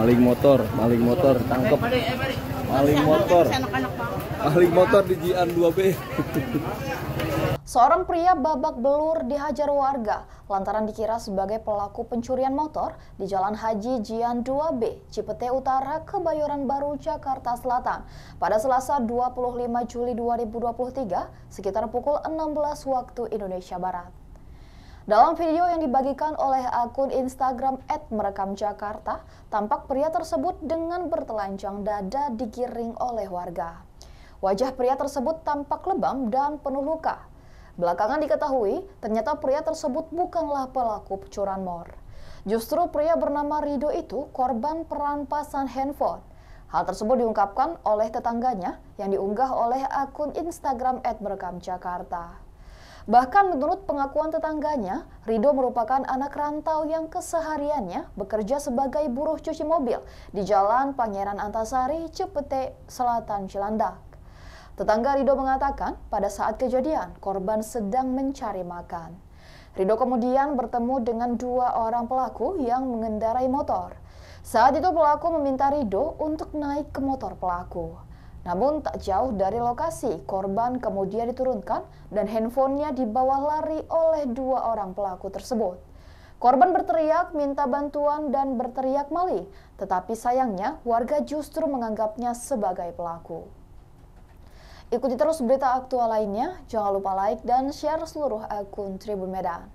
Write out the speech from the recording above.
maling motor maling motor tangkep eh, eh, maling motor maling motor di Jian 2B Seorang pria babak belur dihajar warga lantaran dikira sebagai pelaku pencurian motor di Jalan Haji Jian 2B, Cipete Utara, Kebayoran Baru, Jakarta Selatan. Pada Selasa 25 Juli 2023, sekitar pukul 16 waktu Indonesia Barat. Dalam video yang dibagikan oleh akun Instagram @merekamjakarta, tampak pria tersebut dengan bertelanjang dada digiring oleh warga. Wajah pria tersebut tampak lebam dan penuh luka. Belakangan diketahui, ternyata pria tersebut bukanlah pelaku curanmor. Justru pria bernama Rido itu korban perampasan handphone. Hal tersebut diungkapkan oleh tetangganya yang diunggah oleh akun Instagram @merekamjakarta. Bahkan menurut pengakuan tetangganya, Rido merupakan anak rantau yang kesehariannya bekerja sebagai buruh cuci mobil di Jalan Pangeran Antasari, Cepete, Selatan Cilandak. Tetangga Rido mengatakan pada saat kejadian korban sedang mencari makan. Rido kemudian bertemu dengan dua orang pelaku yang mengendarai motor. Saat itu pelaku meminta Rido untuk naik ke motor pelaku. Namun tak jauh dari lokasi, korban kemudian diturunkan dan handphonenya dibawa lari oleh dua orang pelaku tersebut. Korban berteriak minta bantuan dan berteriak mali, tetapi sayangnya warga justru menganggapnya sebagai pelaku. Ikuti terus berita aktual lainnya, jangan lupa like dan share seluruh akun Tribun Medan.